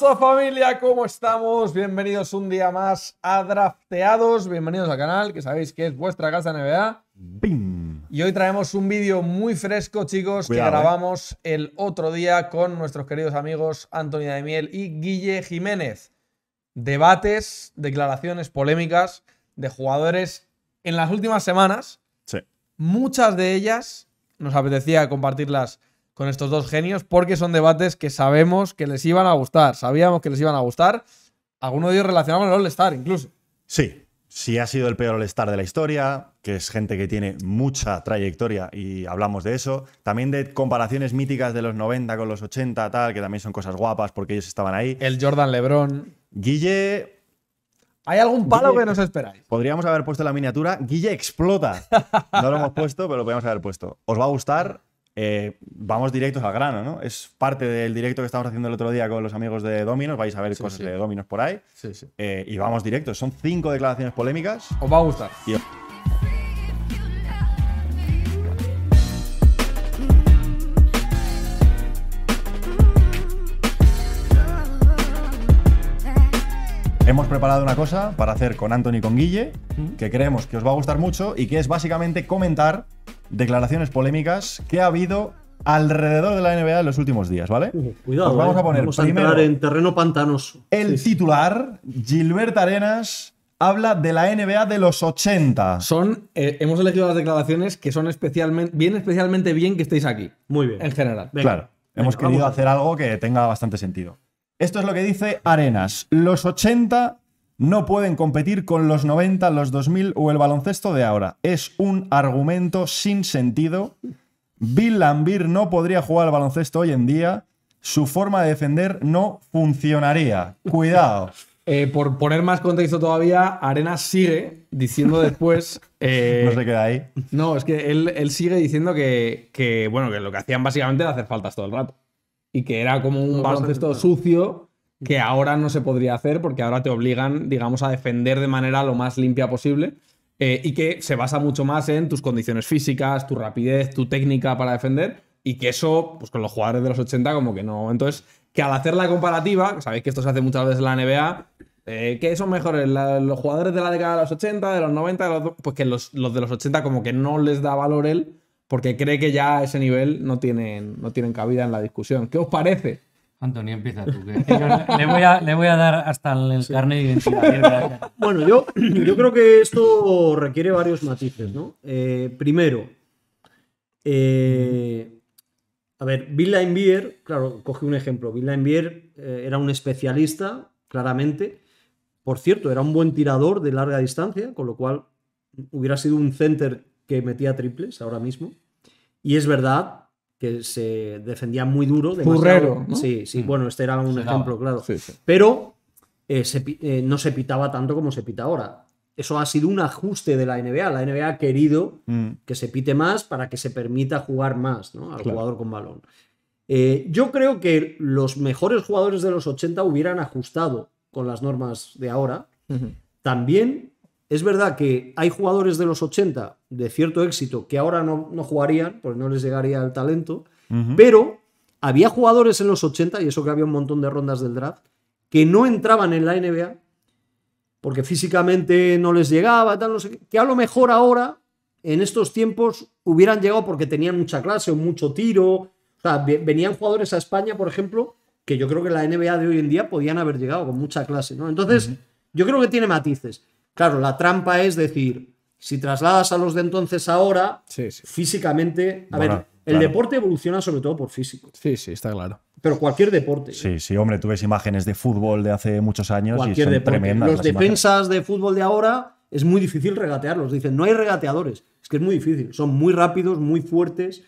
¡Hola familia? ¿Cómo estamos? Bienvenidos un día más a Drafteados. Bienvenidos al canal, que sabéis que es vuestra casa NBA. ¡Bim! Y hoy traemos un vídeo muy fresco, chicos, que eh. grabamos el otro día con nuestros queridos amigos Antonio de Miel y Guille Jiménez. Debates, declaraciones polémicas de jugadores en las últimas semanas. Sí. Muchas de ellas nos apetecía compartirlas con estos dos genios porque son debates que sabemos que les iban a gustar, sabíamos que les iban a gustar. Algunos de ellos relacionaban el All-Star, incluso. Sí, sí ha sido el peor All-Star de la historia, que es gente que tiene mucha trayectoria y hablamos de eso. También de comparaciones míticas de los 90 con los 80, tal, que también son cosas guapas porque ellos estaban ahí. El Jordan Lebron. Guille. ¿Hay algún palo que nos esperáis? Podríamos haber puesto la miniatura. Guille explota. No lo hemos puesto, pero lo podríamos haber puesto. Os va a gustar eh, vamos directos al grano, ¿no? Es parte del directo que estamos haciendo el otro día con los amigos de Dominos, vais a ver cosas de Dominos por ahí. Eh, y vamos directos, son cinco declaraciones polémicas. Os va a gustar. Hemos preparado una cosa para hacer con Anthony y con Guille, que creemos que os va a gustar mucho y que es básicamente comentar declaraciones polémicas que ha habido alrededor de la NBA en los últimos días, ¿vale? cuidado. vamos a eh. poner vamos a entrar en terreno pantanoso. El titular, Gilbert Arenas, habla de la NBA de los 80. Son, eh, hemos elegido las declaraciones que son especialmente, bien especialmente bien que estéis aquí. Muy bien. En general. Claro. hemos querido hacer algo que tenga bastante sentido. Esto es lo que dice Arenas. Los 80 no pueden competir con los 90, los 2000 o el baloncesto de ahora. Es un argumento sin sentido. Bill Lambir no podría jugar al baloncesto hoy en día. Su forma de defender no funcionaría. Cuidado. Eh, por poner más contexto todavía, Arena sigue diciendo después. no eh, se queda ahí. No, es que él, sigue diciendo que, bueno, que lo que hacían básicamente era hacer faltas todo el rato. Y que era como un baloncesto sucio que ahora no se podría hacer porque ahora te obligan, digamos, a defender de manera lo más limpia posible eh, y que se basa mucho más en tus condiciones físicas, tu rapidez, tu técnica para defender y que eso, pues con los jugadores de los 80 como que no. Entonces, que al hacer la comparativa, sabéis que esto se hace muchas veces en la NBA, eh, que son mejores? ¿Los jugadores de la década de los 80, de los 90? pues que los, de los 80 como que no les da valor él porque cree que ya ese nivel no tienen, no tienen cabida en la discusión. ¿Qué os parece? Antonio, empieza tú. le, voy a, dar hasta el sí. carnet de identidad. bueno, yo, creo que esto requiere varios matices, ¿no? Eh, primero, eh, a ver, Bill claro, cogí un ejemplo. Bill Beer eh, era un especialista, claramente. Por cierto, era un buen tirador de larga distancia, con lo cual hubiera sido un center que metía triples ahora mismo. Y es verdad que se defendía muy duro. Furrero, Sí, sí, mm. bueno, este era un ejemplo, claro. Pero eh, eh, no se pitaba tanto como se pita ahora. Eso ha sido un ajuste de la NBA. La NBA ha querido mm. que se pite más para que se permita jugar más al jugador con balón. Eh, yo creo que los mejores jugadores de los 80 hubieran ajustado con las normas de ahora. También es verdad que hay jugadores de los 80 de cierto éxito que ahora no, jugarían, porque no les llegaría el talento, pero había jugadores en los 80, y eso que había un montón de rondas del draft, que no entraban en la NBA porque físicamente no les llegaba, que a lo mejor ahora, en estos tiempos, hubieran llegado porque tenían mucha clase o mucho tiro. venían jugadores a España, por ejemplo, que yo creo que la NBA de hoy en día podían haber llegado con mucha clase, ¿no? Entonces, yo creo que tiene matices. Claro, la trampa es decir, si trasladas a los de entonces ahora, físicamente, a ver, el deporte evoluciona sobre todo por físico. Sí, sí, está claro. Pero cualquier deporte. ¿eh? Sí, sí, hombre, tú ves imágenes de fútbol de hace muchos años y son deporte. Los defensas de fútbol de ahora es muy difícil regatearlos. Dicen, no hay regateadores. Es que es muy difícil. Son muy rápidos, muy fuertes,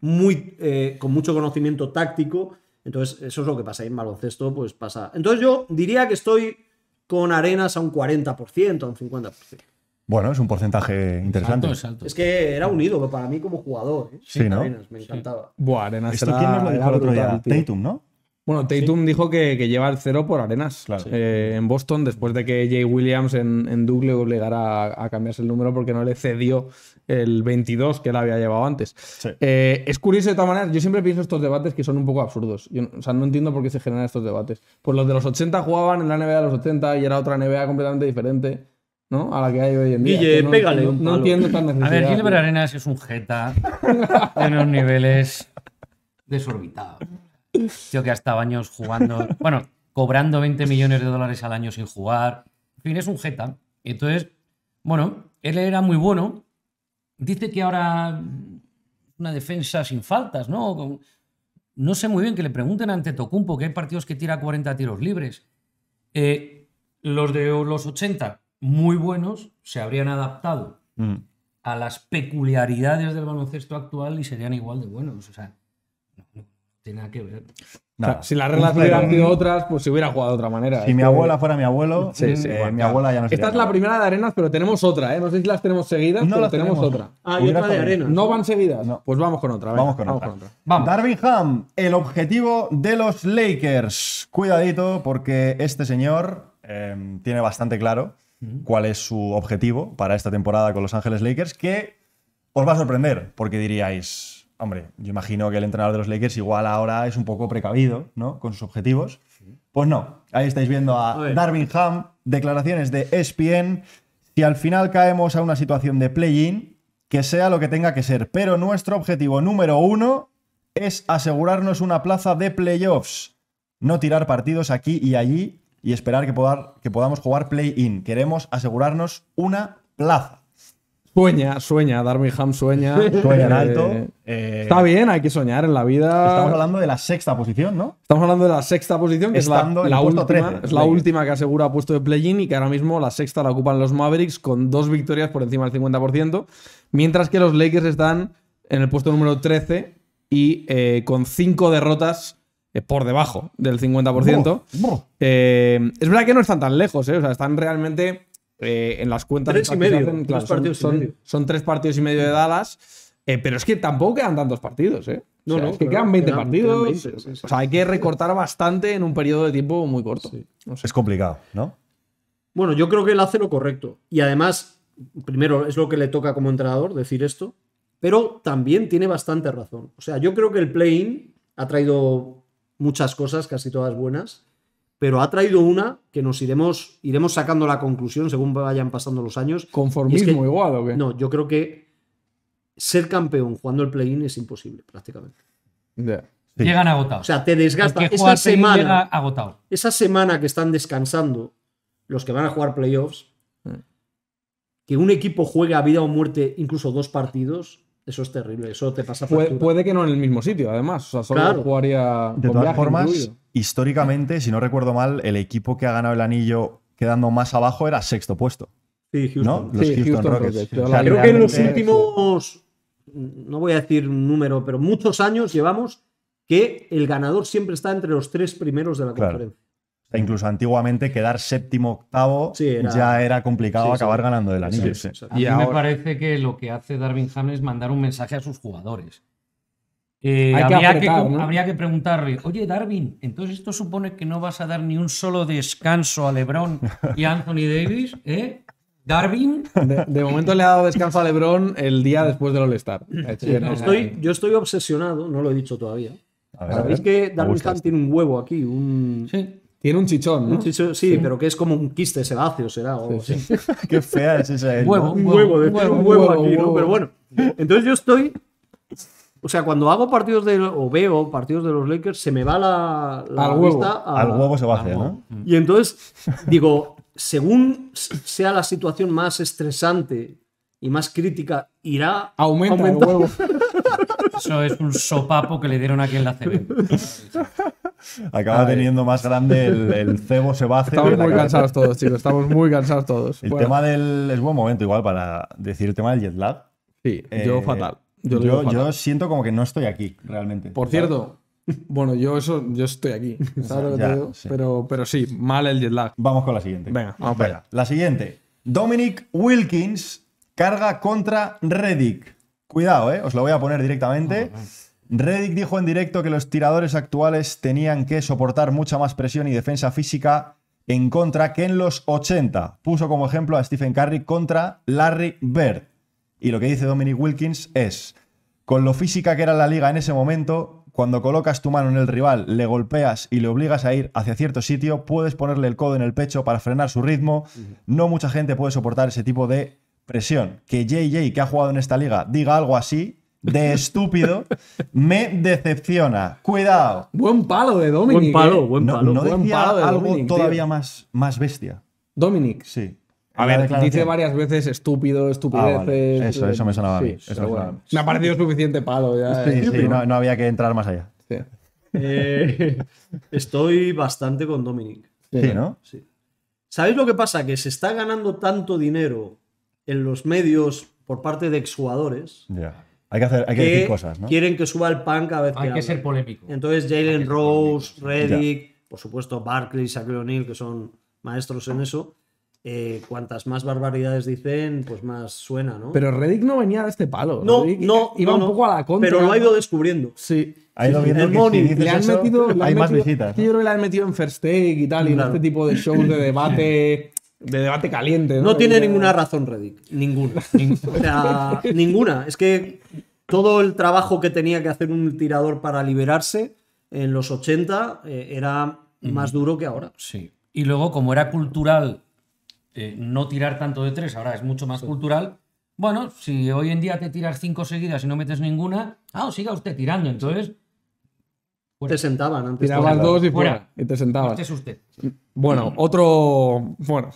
muy, eh, con mucho conocimiento táctico. Entonces, eso es lo que pasa. ahí en baloncesto, pues pasa. Entonces, yo diría que estoy con arenas a un 40%, a un 50%. Bueno, es un porcentaje interesante. es, que era un ídolo para mí como jugador. ¿eh? Sí, ¿no? me encantaba. Sí. Buah, Arenas. quién nos lo dijo el otro día? Tatum, ¿no? Bueno, Tatum dijo que, lleva el cero por arenas eh, en Boston después de que Jay Williams en, en le obligara a, cambiarse el número porque no le cedió el 22 que él había llevado antes. Eh, es curioso de tal manera, yo siempre pienso estos debates que son un poco absurdos. o sea, no entiendo por qué se generan estos debates. Pues los de los 80 jugaban en la NBA de los 80 y era otra NBA completamente diferente. ¿no? A la que hay hoy en día. no, pégale. No, entiendo tan necesidad. A ver, Gilbert Arenas es un jeta en unos niveles desorbitados yo que hasta años jugando, bueno, cobrando 20 millones de dólares al año sin jugar. En fin, es un jeta. Entonces, bueno, él era muy bueno. Dice que ahora una defensa sin faltas, ¿no? No sé muy bien que le pregunten ante Tocumpo, que hay partidos que tira 40 tiros libres. Eh, los de los 80, muy buenos, se habrían adaptado mm. a las peculiaridades del baloncesto actual y serían igual de buenos. O sea, tiene que ver. si las reglas hubieran sido otras, pues se hubiera jugado de otra manera. Si mi abuela fuera mi abuelo, eh, mi abuela ya no Esta es la primera de arenas, pero tenemos otra, ¿eh? No sé si las tenemos seguidas, no pero las tenemos, otra. Ah, y otra de arenas. No van seguidas. Pues vamos con otra. vamos, con, otra. Vamos. Ham, el objetivo de los Lakers. Cuidadito, porque este señor em, tiene bastante claro cuál es su objetivo para esta temporada con Los Ángeles Lakers, que os va a sorprender, porque diríais hombre, yo imagino que el entrenador de los Lakers igual ahora es un poco precavido, ¿no? Con sus objetivos. Pues no, ahí estáis viendo a, Darwin Ham, declaraciones de ESPN. Si al final caemos a una situación de play-in, que sea lo que tenga que ser. Pero nuestro objetivo número uno es asegurarnos una plaza de playoffs. No tirar partidos aquí y allí y esperar que podamos jugar play-in. Queremos asegurarnos una plaza. Sueña, sueña, Darby Ham sueña. Sueña en eh, alto. Eh, está bien, hay que soñar en la vida. Estamos hablando de la sexta posición, ¿no? Estamos hablando de la sexta posición, que es la, última, es la última que asegura puesto de play-in y que ahora mismo la sexta la ocupan los Mavericks con dos victorias por encima del 50%, mientras que los Lakers están en el puesto número 13 y eh, con cinco derrotas por debajo del 50%. es verdad que no están tan lejos, ¿eh? o sea, están realmente eh, en las cuentas. son, tres partidos y medio de dadas, eh, pero es que tampoco quedan tantos partidos, eh. que quedan 20 partidos. O sea, hay que recortar bastante en un periodo de tiempo muy corto. es complicado, ¿no? Bueno, yo creo que él hace lo correcto. Y además, primero, es lo que le toca como entrenador decir esto. Pero también tiene bastante razón. O sea, yo creo que el play ha traído muchas cosas, casi todas buenas pero ha traído una que nos iremos, iremos sacando la conclusión según vayan pasando los años. ¿Conformismo igual o qué? No, yo creo que ser campeón jugando el play-in es imposible, prácticamente. Llegan agotados. O sea, te desgasta. Esa semana, agotado. esa semana que están descansando los que van a jugar playoffs, que un equipo juegue a vida o muerte incluso dos partidos, eso es terrible, eso te pasa factura. Puede, que no en el mismo sitio, además. jugaría. De todas formas, históricamente, si no recuerdo mal, el equipo que ha ganado el anillo quedando más abajo era sexto puesto. Sí, creo que en los últimos, no voy a decir un número, pero muchos años llevamos que el ganador siempre está entre los tres primeros de la conferencia incluso antiguamente quedar séptimo, octavo ya era complicado acabar ganando el anillo. A mí me parece que lo que hace Darwin Ham es mandar un mensaje a sus jugadores. Eh, habría, que preguntarle, oye Darwin, entonces esto supone que no vas a dar ni un solo descanso a Lebron y Anthony Davis, ¿eh? Darwin. De, momento le ha dado descanso a Lebron el día después del All-Star. yo estoy obsesionado, no lo he dicho todavía. Sabéis que Darwin Ham tiene un huevo aquí, un, sí. Tiene un chichón, ¿no? chichón, sí, pero que es como un quiste sebáceo, será o Qué fea es esa. Huevo, ¿eh? un huevo, de, huevo, un huevo aquí, ¿no? Pero bueno, entonces yo estoy... O sea, cuando hago partidos de... o veo partidos de los Lakers, se me va la, la al huevo. A, al huevo sebáceo, ¿no? Y entonces digo, según sea la situación más estresante y más crítica, irá... Aumenta el huevo. Eso es un sopapo que le dieron aquí en la CB. Acaba teniendo más grande el, va cebo hacer. Estamos muy cansados todos, chicos. Estamos muy cansados todos. El tema del. Es buen momento, igual, para decir el tema del jet lag. Sí, yo eh, fatal. Yo, siento como que no estoy aquí, realmente. Por cierto, bueno, yo eso, yo estoy aquí. Pero, pero sí, mal el jet lag. Vamos con la siguiente. Venga, vamos La siguiente. Dominic Wilkins carga contra Reddick. Cuidado, ¿eh? Os lo voy a poner directamente. Redick dijo en directo que los tiradores actuales tenían que soportar mucha más presión y defensa física en contra que en los 80. Puso como ejemplo a Stephen Curry contra Larry Bird. Y lo que dice Dominic Wilkins es, con lo física que era la liga en ese momento, cuando colocas tu mano en el rival, le golpeas y le obligas a ir hacia cierto sitio, puedes ponerle el codo en el pecho para frenar su ritmo. No mucha gente puede soportar ese tipo de presión. Que JJ, que ha jugado en esta liga, diga algo así, de estúpido me decepciona. Cuidado. Buen palo de Dominic. Buen palo, eh. buen palo. No, no buen decía palo algo todavía más, más bestia. Dominic. Sí. A ver, dice varias veces estúpido, ah, estupideces. Eso, eh. eso me sonaba a mí. Eso me, ha parecido suficiente palo ya. Sí, eh. sí, no, había que entrar más allá. estoy bastante con Dominic. Sí, ¿no? Sí. ¿Sabéis lo que pasa? Que se está ganando tanto dinero en los medios por parte de exjugadores. Ya. Hay que, hacer, hay que, decir cosas, ¿no? Quieren que suba el punk a vez que Hay que ser polémico. Entonces Jalen Rose, Reddick, por supuesto Barkley, Shaquille O'Neill, que son maestros en eso. Eh, cuantas más barbaridades dicen, pues más suena, ¿no? Pero Reddick no venía de este palo. No, no. Iba un poco a la contra. Pero lo ha ido descubriendo. Sí. Ha ido viendo el money. le han metido, hay más visitas. Yo creo que le han metido en first take y tal, y en este tipo de shows de debate de debate caliente. No, tiene ninguna razón Reddick. Ninguna. ninguna. Es que todo el trabajo que tenía que hacer un tirador para liberarse en los 80 eh, era más duro que ahora. Sí. Y luego, como era cultural eh, no tirar tanto de tres, ahora es mucho más cultural. Bueno, si hoy en día te tiras cinco seguidas y no metes ninguna, ah, siga usted tirando. Entonces, te sentaban antes. Tirabas dos y fuera. Y te sentabas. Este es usted. Bueno, mm. otro. Bueno,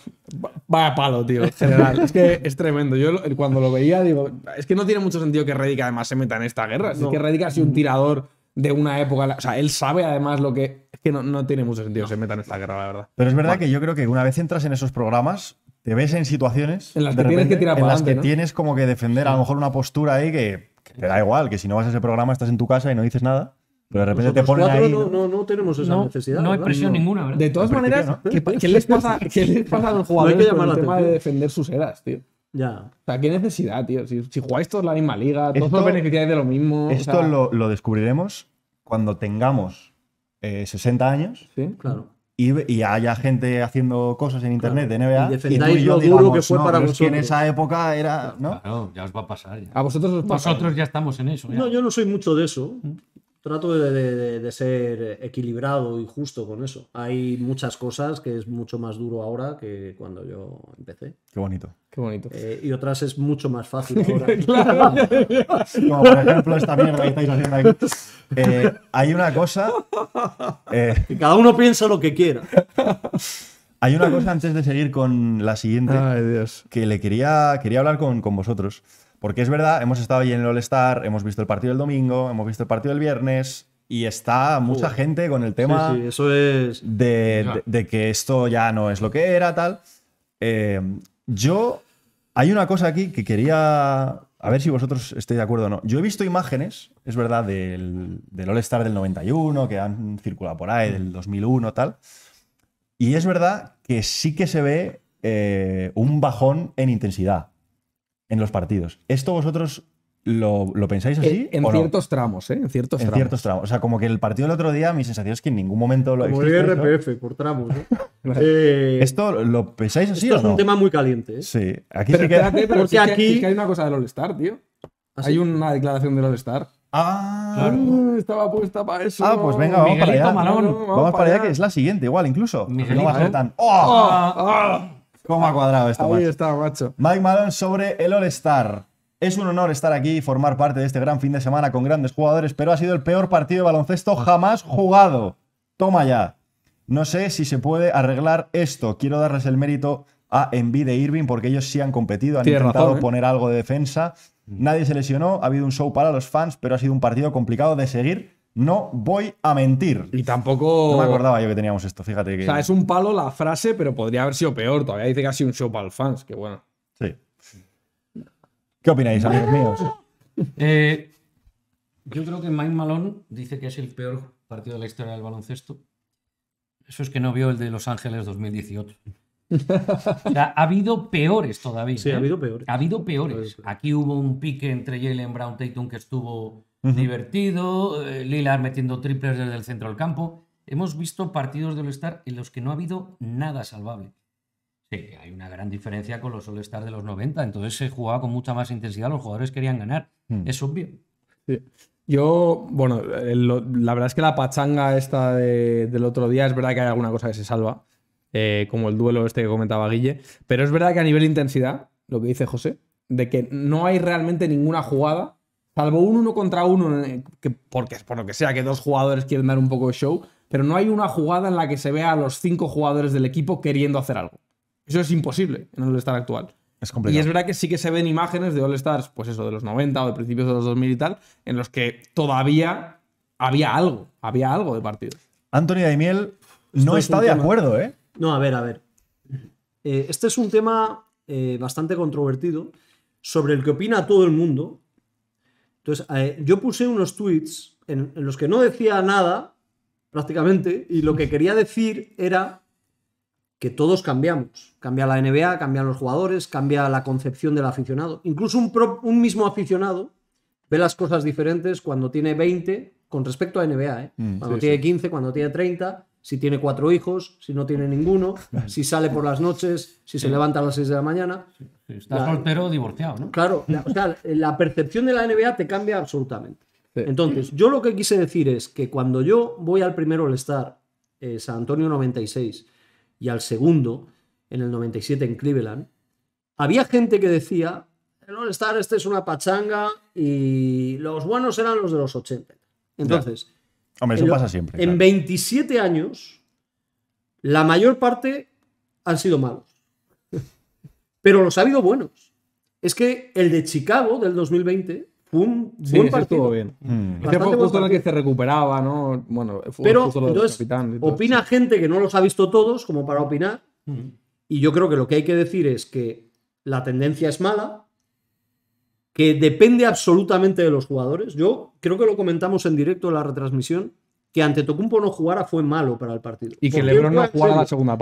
vaya palo, tío, general. es que es tremendo. Yo cuando lo veía, digo, es que no tiene mucho sentido que radica además se meta en esta guerra. Es que Redica ha sido un tirador de una época. O sea, él sabe además lo que. Es que no, tiene mucho sentido que se meta en esta guerra, la verdad. Pero es verdad que yo creo que una vez entras en esos programas, te ves en situaciones. En las que tienes que tirar En las que tienes como que defender a lo mejor una postura ahí que te da igual, que si no vas a ese programa estás en tu casa y no dices nada. Pero de repente Nosotros te ponen ahí... No, no, no tenemos esa necesidad. No hay presión ninguna, ¿verdad? De todas maneras, ¿qué, les pasa, ¿qué les pasa a los jugadores hay que por el tema de defender sus eras, tío? Ya. O sea, qué necesidad, tío. Si, si jugáis todos la misma liga, todos beneficiáis de lo mismo. Esto o sea... lo, lo, descubriremos cuando tengamos eh, 60 años. Sí, claro. Y, y, haya gente haciendo cosas en internet de NBA. Y defendáis y yo, lo digamos, duro que fue para vosotros. en esa época era. ¿no? Claro, ya os va a pasar. Ya. A vosotros os pasa? Nosotros ya estamos en eso. Ya. No, yo no soy mucho de eso. Mm trato de, de, ser equilibrado y justo con eso. Hay muchas cosas que es mucho más duro ahora que cuando yo empecé. Qué bonito. Qué bonito. Eh, y otras es mucho más fácil ahora. Como por ejemplo esta mierda que estáis haciendo eh, hay una cosa... Eh, cada uno piensa lo que quiera. Hay una cosa antes de seguir con la siguiente que le quería, quería hablar con, con vosotros. Porque es verdad, hemos estado ahí en el All-Star, hemos visto el partido del domingo, hemos visto el partido del viernes, y está mucha gente con el tema de, que esto ya no es lo que era, tal. Eh, yo, hay una cosa aquí que quería, a ver si vosotros estáis de acuerdo o no. Yo he visto imágenes, es verdad, del, All Star del 91, que han circulado por ahí, del 2001, tal. Y es verdad que sí que se ve eh, un bajón en intensidad en los partidos. ¿Esto vosotros lo, pensáis así? En, en ciertos tramos, ¿eh? En ciertos en tramos. ciertos tramos. O sea, como que el partido del otro día, mi sensación es que en ningún momento lo Como el RPF, por tramos. ¿eh? eh, esto lo pensáis así esto o no? Es un tema muy caliente. ¿eh? Sí. Aquí sí que... Porque aquí... hay una cosa del All-Star, tío. ¿Ah, hay una declaración del All-Star. Ah, estaba puesta para eso. Ah, pues venga, vamos para allá. vamos, para allá, que es la siguiente, igual, incluso. No va a ser tan. ¡Oh! Ah, ah. ¿Cómo ha cuadrado esto, está, macho. Mike Malone sobre el All-Star. Es un honor estar aquí y formar parte de este gran fin de semana con grandes jugadores, pero ha sido el peor partido de baloncesto jamás jugado. Toma ya. No sé si se puede arreglar esto. Quiero darles el mérito a Envy de Irving porque ellos sí han competido, han intentado ¿eh? poner algo de defensa. Nadie se lesionó, ha habido un show para los fans, pero ha sido un partido complicado de seguir no voy a mentir. Y tampoco. No me acordaba yo que teníamos esto, fíjate que. O sea, es un palo la frase, pero podría haber sido peor. Todavía dice casi un show para fans, que bueno. Sí. ¿Qué opináis, amigos míos? Eh, yo creo que Mike Malone dice que es el peor partido de la historia del baloncesto. Eso es que no vio el de Los Ángeles 2018. o sea, ha habido peores todavía. Sí, ¿eh? ha habido peores. Ha habido peores. Aquí hubo un pique entre Jalen Brown Tatum que estuvo divertido, eh, Lilar metiendo triples desde el centro del campo. Hemos visto partidos de All-Star en los que no ha habido nada salvable. Sí, hay una gran diferencia con los All-Star de los 90, entonces se jugaba con mucha más intensidad, los jugadores querían ganar, hmm. es obvio. Yo, bueno, eh, la verdad es que la pachanga esta del otro día es verdad que hay alguna cosa que se salva, eh, como el duelo este que comentaba Guille, pero es verdad que a nivel de intensidad, lo que dice José, de que no hay realmente ninguna jugada Salvo un uno contra uno, eh, que porque por lo que sea que dos jugadores quieren dar un poco de show, pero no hay una jugada en la que se vea a los cinco jugadores del equipo queriendo hacer algo. Eso es imposible en el All-Star actual. Es Y es verdad que sí que se ven imágenes de All-Stars, pues eso, de los 90 o de principios de los 2000 y tal, en los que todavía había algo, había algo de partido. Anthony Daimiel no está de acuerdo, ¿eh? No, a ver, a ver. Eh, este es un tema eh, bastante controvertido sobre el que opina todo el mundo entonces, eh, yo puse unos tweets en, los que no decía nada, prácticamente, y lo que quería decir era que todos cambiamos. Cambia la NBA, cambian los jugadores, cambia la concepción del aficionado. Incluso un, mismo aficionado ve las cosas diferentes cuando tiene 20 con respecto a NBA, ¿eh? mm, cuando tiene 15, cuando tiene 30 si tiene cuatro hijos, si no tiene ninguno, si sale por las noches, si se levanta a las seis de la mañana. está estás soltero o divorciado, ¿no? Claro, la, percepción de la NBA te cambia absolutamente. Entonces, yo lo que quise decir es que cuando yo voy al primero al star eh, San Antonio 96, y al segundo, en el 97 en Cleveland, había gente que decía, el All-Star este es una pachanga y los buenos eran los de los 80. Entonces, Hombre, eso pasa siempre. En 27 años, la mayor parte han sido malos. Pero los ha habido buenos. Es que el de Chicago del 2020 fue un buen partido. Estuvo bien. fue justo en el que se recuperaba, ¿no? Bueno, fue Pero, justo lo capitán opina gente que no los ha visto todos, como para opinar. Mm. Y yo creo que lo que hay que decir es que la tendencia es mala, que depende absolutamente de los jugadores. Yo creo que lo comentamos en directo en la retransmisión, que ante Tocumpo no jugara fue malo para el partido. Y que Lebron no jugara la segunda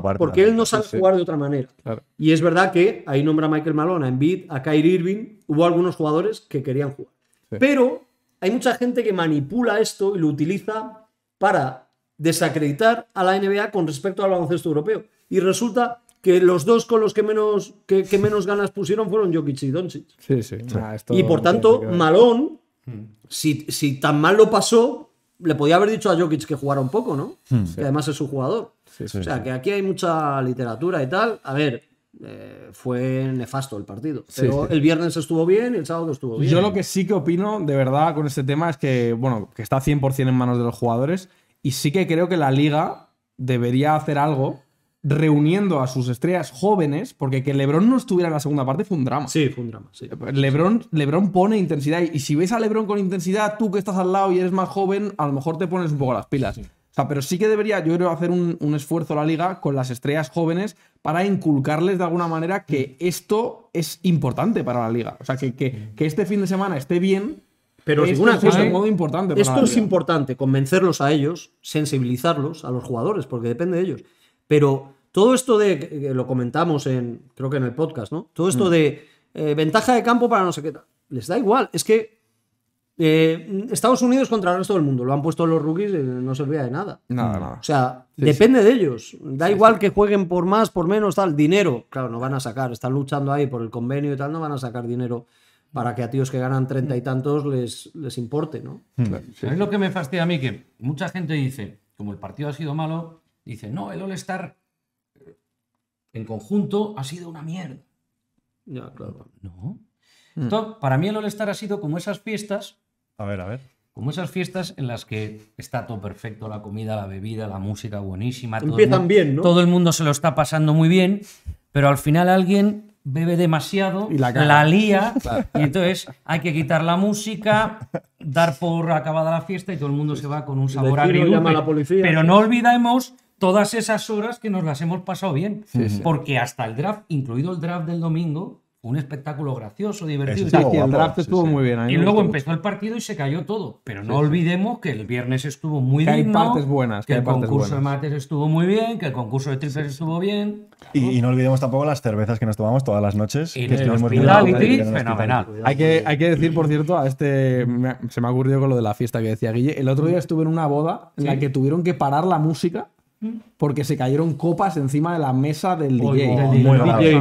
parte. Porque él no sabe jugar de otra manera. Y es verdad que ahí nombra a Michael Malone, a Embiid, a Kyrie Irving, hubo algunos jugadores que querían jugar. Pero hay mucha gente que manipula esto y lo utiliza para desacreditar a la NBA con respecto al baloncesto europeo. Y resulta que los dos con los que menos, que, menos ganas pusieron fueron Jokic y Doncic. Sí, sí. Ah, y por tanto, Malón, hmm. si, tan mal lo pasó, le podía haber dicho a Jokic que jugara un poco, ¿no? Hmm. Que además es su jugador. o sea, que aquí hay mucha literatura y tal. A ver, eh, fue nefasto el partido. Pero el viernes estuvo bien y el sábado estuvo bien. Yo lo que sí que opino, de verdad, con este tema es que, bueno, que está 100% en manos de los jugadores. Y sí que creo que la liga debería hacer algo reuniendo a sus estrellas jóvenes, porque que LeBron no estuviera en la segunda parte fue un drama. Sí, fue un drama. LeBron, LeBron pone intensidad y, si ves a LeBron con intensidad, tú que estás al lado y eres más joven, a lo mejor te pones un poco las pilas. O sea, pero sí que debería, yo creo, hacer un, esfuerzo la liga con las estrellas jóvenes para inculcarles de alguna manera que mm. esto es importante para la liga. O sea, que, que, mm. este fin de semana esté bien. Pero esto es importante. esto es importante, convencerlos a ellos, sensibilizarlos a los jugadores, porque depende de ellos. Pero todo esto de, lo comentamos en, creo que en el podcast, ¿no? Todo esto mm. de eh, ventaja de campo para no sé qué, les da igual. Es que eh, Estados Unidos contra el resto del mundo, lo han puesto los rookies, eh, no se olvida de nada. Nada, mm. nada. O sea, depende de ellos. Da igual que jueguen por más, por menos, tal, dinero. Claro, no van a sacar, están luchando ahí por el convenio y tal, no van a sacar dinero para que a tíos que ganan treinta y mm. tantos les, les importe, ¿no? es lo que me fastidia a mí, que mucha gente dice, como el partido ha sido malo, dice, no, el all eh, en conjunto ha sido una mierda. Ya, claro. No. Hmm. para mí el all ha sido como esas fiestas. A ver, a ver. Como esas fiestas en las que está todo perfecto, la comida, la bebida, la música buenísima. todo Todo el mundo se lo está pasando muy bien, pero al final alguien bebe demasiado, y la, lía, y entonces hay que quitar la música, dar por acabada la fiesta y todo el mundo se va con un sabor agrio. Pero no olvidemos todas esas horas que nos las hemos pasado bien. Porque hasta el draft, incluido el draft del domingo, un espectáculo gracioso, divertido. y el draft estuvo muy bien. y luego empezó el partido y se cayó todo. Pero no olvidemos que el viernes estuvo muy bien. digno, hay partes buenas. Que, el concurso de mates estuvo muy bien, que el concurso de triples estuvo bien. Y, no olvidemos tampoco las cervezas que nos tomamos todas las noches. Y que el fenomenal. Hay que, hay que decir, por cierto, a este se me ha ocurrido con lo de la fiesta que decía Guille. El otro día estuve en una boda en la que tuvieron que parar la música porque se cayeron copas encima de la mesa del DJ.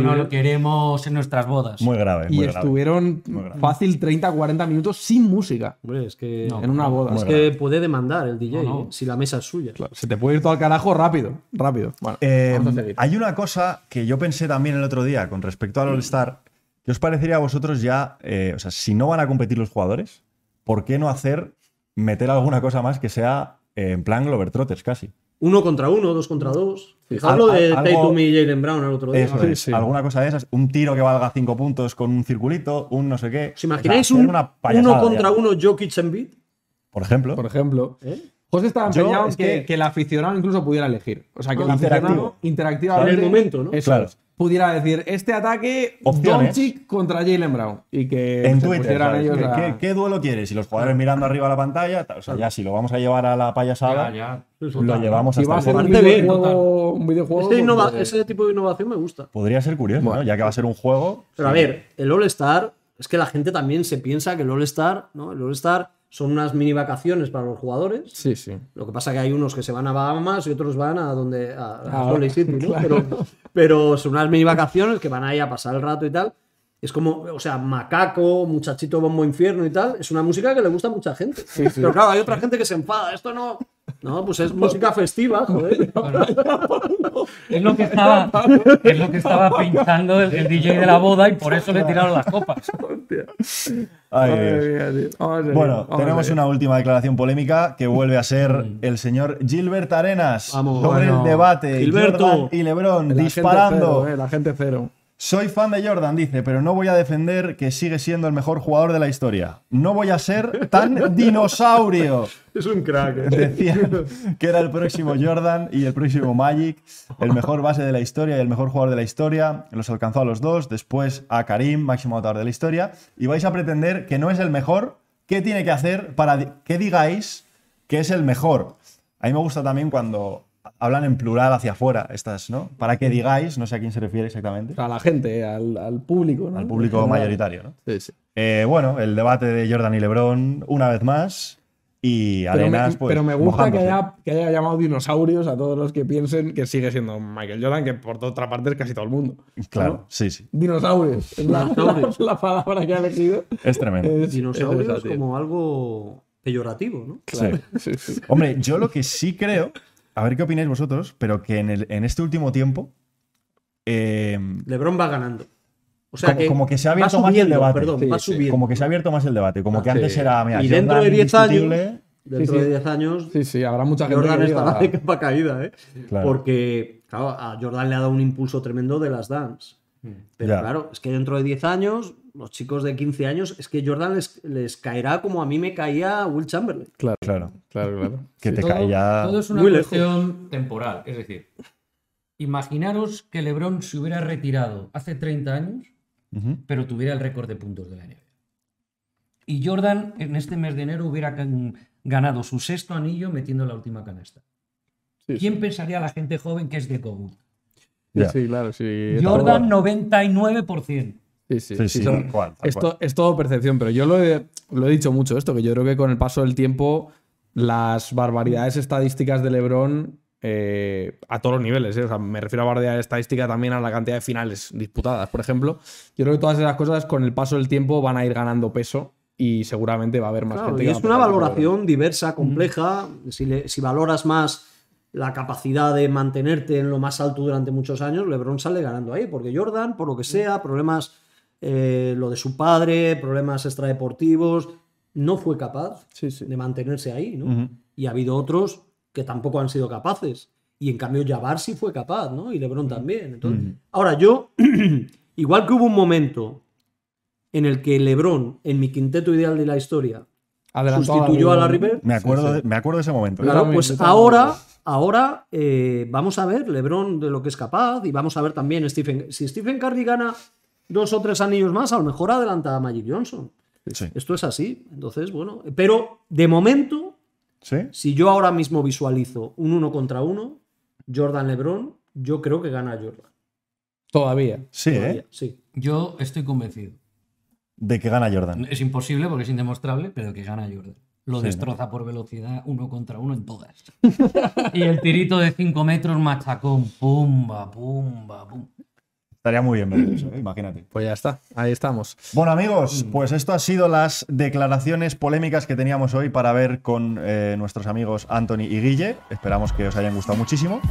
no lo queremos en nuestras bodas. Muy grave. y estuvieron fácil 30, 40 minutos sin música. Hombre, es que en una boda. Es que puede demandar el DJ eh, si la mesa es suya. se te puede ir todo al carajo rápido, rápido. Eh, hay una cosa que yo pensé también el otro día con respecto al All Star. ¿Qué os parecería a vosotros ya, eh, o sea, si no van a competir los jugadores, ¿por qué no hacer meter alguna cosa más que sea en plan Globe-Trotters casi? uno contra uno, dos contra dos. Sí, de me y Jalen Brown el otro día. Alguna cosa de esas. Un tiro que valga cinco puntos con un circulito, un no sé qué. ¿Os imagináis un uno contra uno Jokic en beat? Por ejemplo. Por ejemplo. ¿Eh? José estaba empeñado en que, el aficionado incluso pudiera elegir. O sea, que el aficionado interactivamente. En el momento, ¿no? claro pudiera decir este ataque Doncic contra Jalen Brown y que en Twitter, ellos ¿Qué, duelo quieres? Y los jugadores mirando arriba a la pantalla, ya si lo vamos a llevar a la payasada, lo llevamos hasta va a ese tipo de innovación me gusta. Podría ser curioso, Ya que va a ser un juego. Pero a ver, el All Star es que la gente también se piensa que el All Star, ¿no? El All Star son unas mini vacaciones para los jugadores. Sí, sí. Lo que pasa que hay unos que se van a Bahamas y otros van a donde a, City, ah, ¿no? pero, pero, son unas mini vacaciones que van ahí a pasar el rato y tal. Es como, o sea, macaco, muchachito bombo infierno y tal. Es una música que le gusta a mucha gente. Pero claro, hay otra gente que se enfada. Esto no, no, pues es música festiva, joder. es, lo que estaba, es pintando el, DJ de la boda y por eso le tiraron las copas. bueno, tenemos una última declaración polémica que vuelve a ser mm. el señor Gilbert Arenas Vamos, el debate Gilberto, y Lebron disparando. Eh, la gente cero. Soy fan de Jordan, dice, pero no voy a defender que sigue siendo el mejor jugador de la historia. No voy a ser tan dinosaurio. Es un crack. ¿eh? que era el próximo Jordan y el próximo Magic, el mejor base de la historia y el mejor jugador de la historia. Los alcanzó a los dos, después a Karim, máximo autor de la historia. Y vais a pretender que no es el mejor. ¿Qué tiene que hacer para que digáis que es el mejor? A mí me gusta también cuando hablan en plural hacia afuera, estas, ¿no? Para que digáis, no sé a quién se refiere exactamente. A la gente, al, público, ¿no? Al público mayoritario, ¿no? Sí, sí. Eh, bueno, el debate de Jordan y Lebron, una vez más. Y además pues, pero me, Pero gusta que haya, que haya, llamado dinosaurios a todos los que piensen que sigue siendo Michael Jordan, que por otra parte es casi todo el mundo. Claro, sí, sí. Dinosaurios. Es la, palabra que ha elegido. Es tremendo. dinosaurios es como algo peyorativo, ¿no? Claro. sí. Hombre, yo lo que sí creo a ver qué opináis vosotros, pero que en, el, en este último tiempo. Eh, LeBron va ganando. O sea, como que, como que se ha abierto más el debate. Perdón, Como que se ha abierto más el debate. Como que antes era. y dentro de 10 años. Dentro de 10 años. Sí, sí, habrá mucha gente. Jordan está de ah". capa caída, ¿eh? Porque, claro, a Jordan le ha dado un impulso tremendo de las dance. Mm. Pero claro, es que dentro de 10 años los chicos de 15 años, es que Jordan les, caerá como a mí me caía Will Chamberlain. Claro, claro, claro, claro. Que te todo, caía. Todo es una temporal. Es decir, imaginaros que LeBron se hubiera retirado hace 30 años, pero tuviera el récord de puntos de la Y Jordan en este mes de enero hubiera ganado su sexto anillo metiendo la última canasta. ¿Quién pensaría la gente joven que es de Kobe? Sí, claro, sí. Jordan, 99%. Sí, sí, sí, esto, es todo percepción, pero yo lo he, dicho mucho esto, que yo creo que con el paso del tiempo las barbaridades estadísticas de Lebron eh, a todos los niveles, eh, me refiero a barbaridades estadísticas también a la cantidad de finales disputadas, por ejemplo, yo creo que todas esas cosas con el paso del tiempo van a ir ganando peso y seguramente va a haber más Y es una valoración diversa, compleja, si, si valoras más la capacidad de mantenerte en lo más alto durante muchos años, LeBron sale ganando ahí, porque Jordan, por lo que sea, problemas eh, lo de su padre, problemas extradeportivos, no fue capaz de mantenerse ahí, ¿no? Y ha habido otros que tampoco han sido capaces. Y en cambio, Jabbar sí fue capaz, ¿no? Y LeBron también. Ahora, yo, igual que hubo un momento en el que LeBron, en mi quinteto ideal de la historia, sustituyó a la, River. Me acuerdo, De, me acuerdo ese momento. Claro, pues ahora, ahora eh, vamos a ver LeBron de lo que es capaz y vamos a ver también Stephen. Si Stephen Curry gana dos o tres anillos más, a lo mejor adelanta a Magic Johnson. Esto es así. Entonces, bueno. Pero de momento, si yo ahora mismo visualizo un uno contra uno, Jordan Lebron, yo creo que gana Jordan. Todavía. Sí, ¿eh? sí. Yo estoy convencido. De que gana Jordan. Es imposible porque es indemostrable, pero que gana Jordan. Lo destroza por velocidad uno contra uno en todas. y el tirito de cinco metros machacón. Pumba, pumba, pumba. Estaría muy bien ver eso, mm. imagínate. Pues ya está, ahí estamos. Bueno, amigos, mm. pues esto ha sido las declaraciones polémicas que teníamos hoy para ver con eh, nuestros amigos Anthony y Guille. Esperamos que os hayan gustado muchísimo.